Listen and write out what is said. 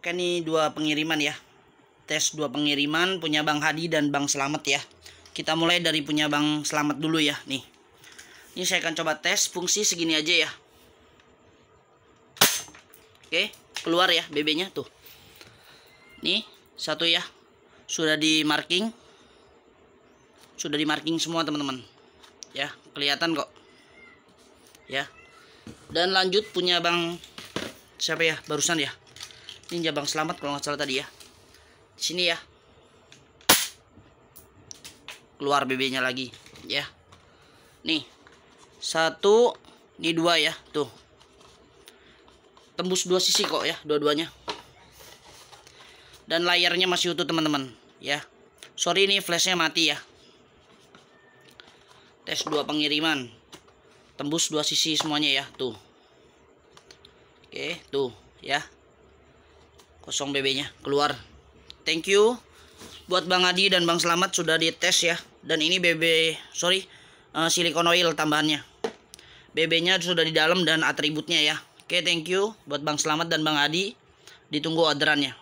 Oke nih dua pengiriman ya. Tes dua pengiriman punya Bang Hadi dan Bang Selamat ya. Kita mulai dari punya Bang Selamat dulu ya. Nih. Ini saya akan coba tes fungsi segini aja ya. Oke, keluar ya BB-nya tuh. Nih, satu ya. Sudah di marking. Sudah di marking semua teman-teman. Ya, kelihatan kok. Ya. Dan lanjut punya Bang siapa ya? Barusan ya ini Jabang Selamat kalau nggak salah tadi ya. Di sini ya. Keluar BB-nya lagi, ya. Nih. Satu, ini dua ya, tuh. Tembus dua sisi kok ya, dua-duanya. Dan layarnya masih utuh, teman-teman, ya. Sorry ini flashnya mati ya. Tes dua pengiriman. Tembus dua sisi semuanya ya, tuh. Oke, tuh ya kosong BB nya keluar thank you buat Bang Adi dan Bang Selamat sudah di tes ya dan ini BB sorry uh, silikon oil tambahannya BB nya sudah di dalam dan atributnya ya oke okay, thank you buat Bang Selamat dan Bang Adi ditunggu orderannya